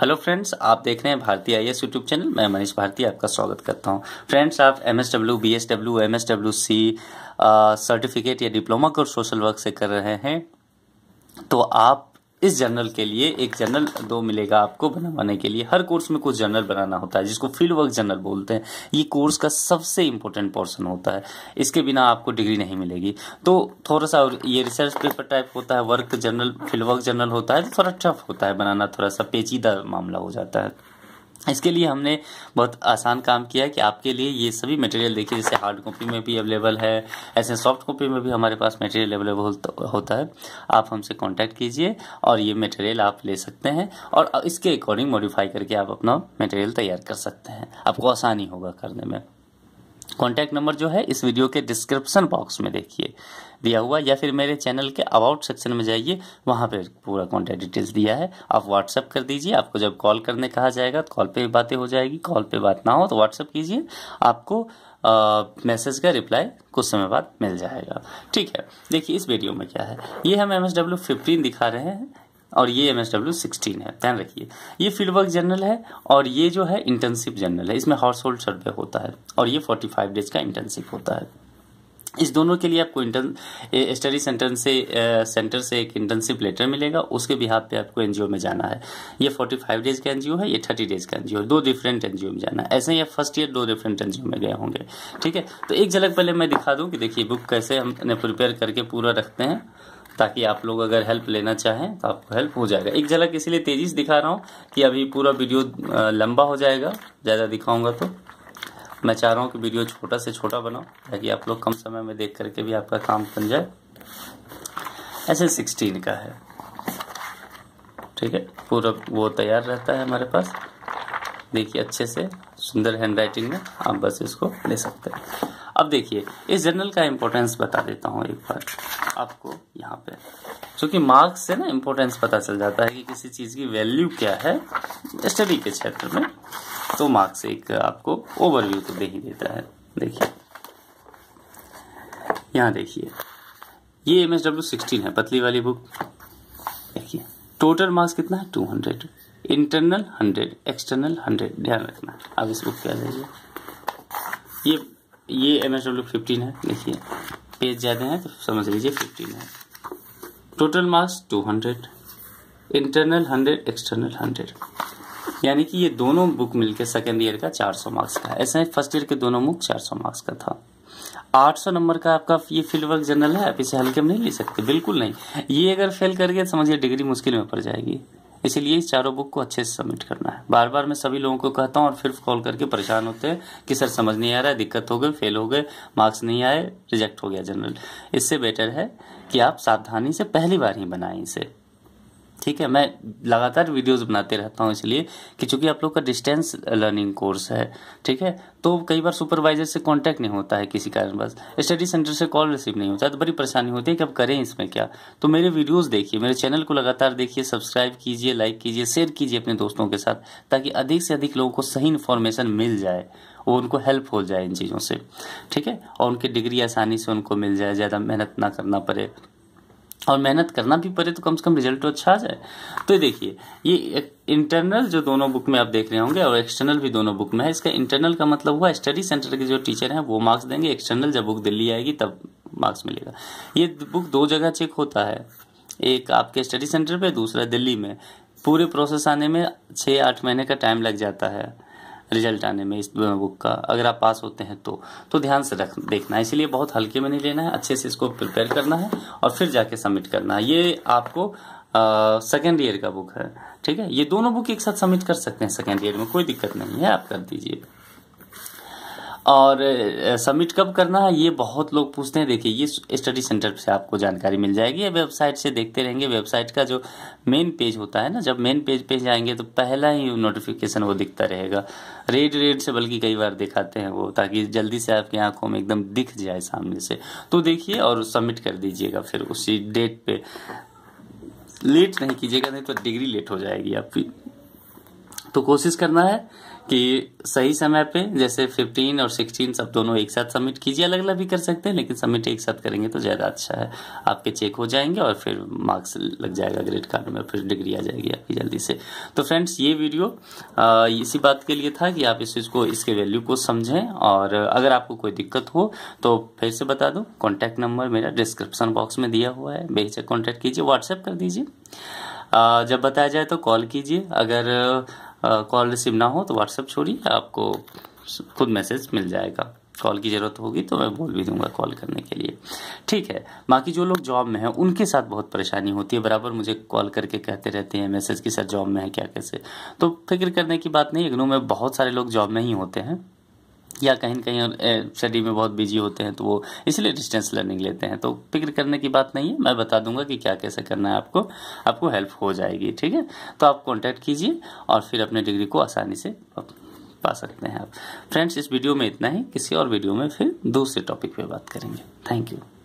hello friends आप देख रहे हैं भारतीय आई एस यूट्यूब चैनल मैं मनीष भारती आपका स्वागत करता हूं फ्रेंड्स आप M S W B S W M S W C certificate या डिप्लोमा कोर्स सोशल वर्क से कर रहे हैं तो आप इस जर्नल के लिए एक जर्नल दो मिलेगा आपको बनवाने के लिए हर कोर्स में कुछ जर्नल बनाना होता है जिसको फील्ड वर्क जर्नल बोलते हैं ये कोर्स का सबसे इम्पोर्टेंट पोर्सन होता है इसके बिना आपको डिग्री नहीं मिलेगी तो थोड़ा सा और ये रिसर्च पेपर टाइप होता है work journal field work journal होता है तो थोड़ा टफ होता है बनाना थोड़ा सा पेचीदा मामला हो जाता है इसके लिए हमने बहुत आसान काम किया कि आपके लिए ये सभी मटेरियल देखिए जैसे हार्ड कॉपी में भी अवेलेबल है ऐसे सॉफ्ट कॉपी में भी हमारे पास मटेरियल अवेलेबल होता है आप हमसे कांटेक्ट कीजिए और ये मटेरियल आप ले सकते हैं और इसके अकॉर्डिंग मॉडिफाई करके आप अपना मटेरियल तैयार कर सकते हैं आपको आसानी होगा करने में कॉन्टैक्ट नंबर जो है इस वीडियो के डिस्क्रिप्शन बॉक्स में देखिए दिया हुआ या फिर मेरे चैनल के अबाउट सेक्शन में जाइए वहाँ पर पूरा कॉन्टैक्ट डिटेल्स दिया है आप व्हाट्सअप कर दीजिए आपको जब कॉल करने कहा जाएगा तो कॉल पर बातें हो जाएगी कॉल पर बात ना हो तो व्हाट्सअप कीजिए आपको मैसेज का रिप्लाई कुछ समय बाद मिल जाएगा ठीक है देखिए इस वीडियो में क्या है ये हम एम एस दिखा रहे हैं और ये एम एस डब्ल्यू सिक्सटीन है ध्यान रखिए ये फील्ड वर्क है और ये जो है इंटर्नशिप जनरल है इसमें हाउस होल्ड सर्वे होता है और ये फोर्टी फाइव डेज का इंटर्नशिप होता है इस दोनों के लिए आपको इंटर्न स्टडी सेंटर से सेंटर से एक इंटर्नशिप लेटर मिलेगा उसके बिहार पे आपको एनजीओ में जाना है ये 45 डेज का एनजीओ है ये 30 डेज का एनजीओ है दो डिफरेंट एनजीओ में जाना है ऐसे ही फर्स्ट ईयर दो डिफरेंट एनजीओ में गए होंगे ठीक है तो एक झलक पहले मैं दिखा दूँ कि देखिए बुक कैसे हमने प्रिपेयर करके पूरा रखते हैं ताकि आप लोग अगर हेल्प लेना चाहें तो आपको हेल्प हो जाएगा एक झलक इसीलिए तेज़ी से दिखा रहा हूँ कि अभी पूरा वीडियो लंबा हो जाएगा ज़्यादा दिखाऊंगा तो मैं चाह रहा हूँ कि वीडियो छोटा से छोटा बनाओ ताकि आप लोग कम समय में देख करके भी आपका काम बन जाए ऐसे सिक्सटीन का है ठीक है पूरा वो तैयार रहता है हमारे पास देखिए अच्छे से सुंदर हैंड राइटिंग में आप बस इसको ले सकते हैं अब देखिए इस जर्नल का इम्पोर्टेंस बता देता हूँ एक बार आपको यहाँ पे क्योंकि मार्क्स से ना इम्पोर्टेंस पता चल जाता है कि किसी चीज़ की वैल्यू क्या है स्टडी के क्षेत्र में तो मार्क्स एक आपको ओवरव्यू तो दे ही देता है देखिए यहाँ देखिए ये एम एस डब्ल्यू सिक्सटीन है पतली वाली बुक देखिए टोटल मार्क्स कितना है two hundred internal hundred external hundred ध्यान रखना अब इस बुक क्या लीजिए ये ये एम एस डब्ल्यू फिफ्टीन है देखिए पेज ज़्यादा है तो समझ लीजिए फिफ्टीन है total marks two hundred internal hundred external hundred यानी कि ये दोनों बुक मिलकर सेकेंड ईयर का चार सौ मार्क्स का ऐसा ही फर्स्ट ईयर के दोनों बुक चार सौ मार्क्स का था आठ सौ नंबर का आपका ये फील्ड वर्क जनरल है आप इसे हल्के में नहीं ले सकते बिल्कुल नहीं ये अगर फेल कर गए समझिए डिग्री मुश्किल में पड़ जाएगी इसीलिए इस चारों बुक को अच्छे से सबमिट करना है बार बार मैं सभी लोगों को कहता हूँ और फिर कॉल करके परेशान होते हैं कि सर समझ नहीं आ रहा है दिक्कत हो गई फेल हो गए मार्क्स नहीं आए रिजेक्ट हो गया जनरल इससे बेटर है कि आप सावधानी से पहली बार ही बनाएं इसे ठीक है मैं लगातार वीडियोस बनाते रहता हूँ इसलिए कि चूंकि आप लोग का डिस्टेंस लर्निंग कोर्स है ठीक है तो कई बार सुपरवाइजर से कांटेक्ट नहीं होता है किसी कारणवश स्टडी सेंटर से कॉल रिसीव नहीं होता है तो बड़ी परेशानी होती है कि अब करें इसमें क्या तो मेरे वीडियोस देखिए मेरे चैनल को लगातार देखिए सब्सक्राइब कीजिए लाइक कीजिए शेयर कीजिए अपने दोस्तों के साथ ताकि अधिक से अधिक लोगों को सही इन्फॉर्मेशन मिल जाए वो उनको हेल्प हो जाए इन चीज़ों से ठीक है और उनकी डिग्री आसानी से उनको मिल जाए ज़्यादा मेहनत ना करना पड़े और मेहनत करना भी पड़े तो कम से कम रिजल्ट तो अच्छा आ जाए तो देखिए ये इंटरनल जो दोनों बुक में आप देख रहे होंगे और एक्सटर्नल भी दोनों बुक में है इसका इंटरनल का मतलब हुआ स्टडी सेंटर के जो टीचर हैं वो मार्क्स देंगे एक्सटर्नल जब बुक दिल्ली आएगी तब मार्क्स मिलेगा ये बुक दो जगह चेक होता है एक आपके स्टडी सेंटर पर दूसरा दिल्ली में पूरे प्रोसेस आने में छः आठ महीने का टाइम लग जाता है रिजल्ट आने में इस बुक का अगर आप पास होते हैं तो तो ध्यान से रख देखना है इसलिए बहुत हल्के में नहीं लेना है अच्छे से इसको प्रिपेयर करना है और फिर जाके सबमिट करना है ये आपको सेकेंड ईयर का बुक है ठीक है ये दोनों बुक एक साथ सबमिट कर सकते हैं सेकेंड ईयर में कोई दिक्कत नहीं है आप कर दीजिए और सबमिट कब करना है ये बहुत लोग पूछते हैं देखिए ये स्टडी सेंटर से आपको जानकारी मिल जाएगी या वेबसाइट से देखते रहेंगे वेबसाइट का जो मेन पेज होता है ना जब मेन पेज पे जाएंगे तो पहला ही नोटिफिकेशन वो दिखता रहेगा रेड रेड से बल्कि कई बार दिखाते हैं वो ताकि जल्दी से आपकी आंखों में एकदम दिख जाए सामने से तो देखिए और सबमिट कर दीजिएगा फिर उसी डेट पे लेट नहीं कीजिएगा नहीं तो डिग्री लेट हो जाएगी आपकी तो कोशिश करना है कि सही समय पे जैसे 15 और 16 सब दोनों एक साथ सबमिट कीजिए अलग अलग भी कर सकते हैं लेकिन सबमिट एक साथ करेंगे तो ज़्यादा अच्छा है आपके चेक हो जाएंगे और फिर मार्क्स लग जाएगा ग्रेड कार्ड में फिर डिग्री आ जाएगी आपकी जल्दी से तो फ्रेंड्स ये वीडियो आ, इसी बात के लिए था कि आप इस चीज़ को इसके वैल्यू को समझें और अगर आपको कोई दिक्कत हो तो फिर से बता दूँ कॉन्टैक्ट नंबर मेरा डिस्क्रिप्सन बॉक्स में दिया हुआ है बेहचक कॉन्टैक्ट कीजिए व्हाट्सएप कर दीजिए जब बताया जाए तो कॉल कीजिए अगर कॉल रिसीव ना हो तो व्हाट्सएप छोड़िए आपको खुद मैसेज मिल जाएगा कॉल की ज़रूरत होगी तो मैं बोल भी दूंगा कॉल करने के लिए ठीक है बाकी जो लोग जॉब में हैं उनके साथ बहुत परेशानी होती है बराबर मुझे कॉल करके कहते रहते हैं मैसेज कि सर जॉब में है क्या कैसे तो फिक्र करने की बात नहीं इग्नो में बहुत सारे लोग जॉब में ही होते हैं या कहीं ना कहीं स्टडी में बहुत बिजी होते हैं तो वो इसलिए डिस्टेंस लर्निंग लेते हैं तो फिक्र करने की बात नहीं है मैं बता दूंगा कि क्या कैसे करना है आपको आपको हेल्प हो जाएगी ठीक है तो आप कॉन्टैक्ट कीजिए और फिर अपने डिग्री को आसानी से पा सकते हैं आप फ्रेंड्स इस वीडियो में इतना ही किसी और वीडियो में फिर दूसरे टॉपिक पर बात करेंगे थैंक यू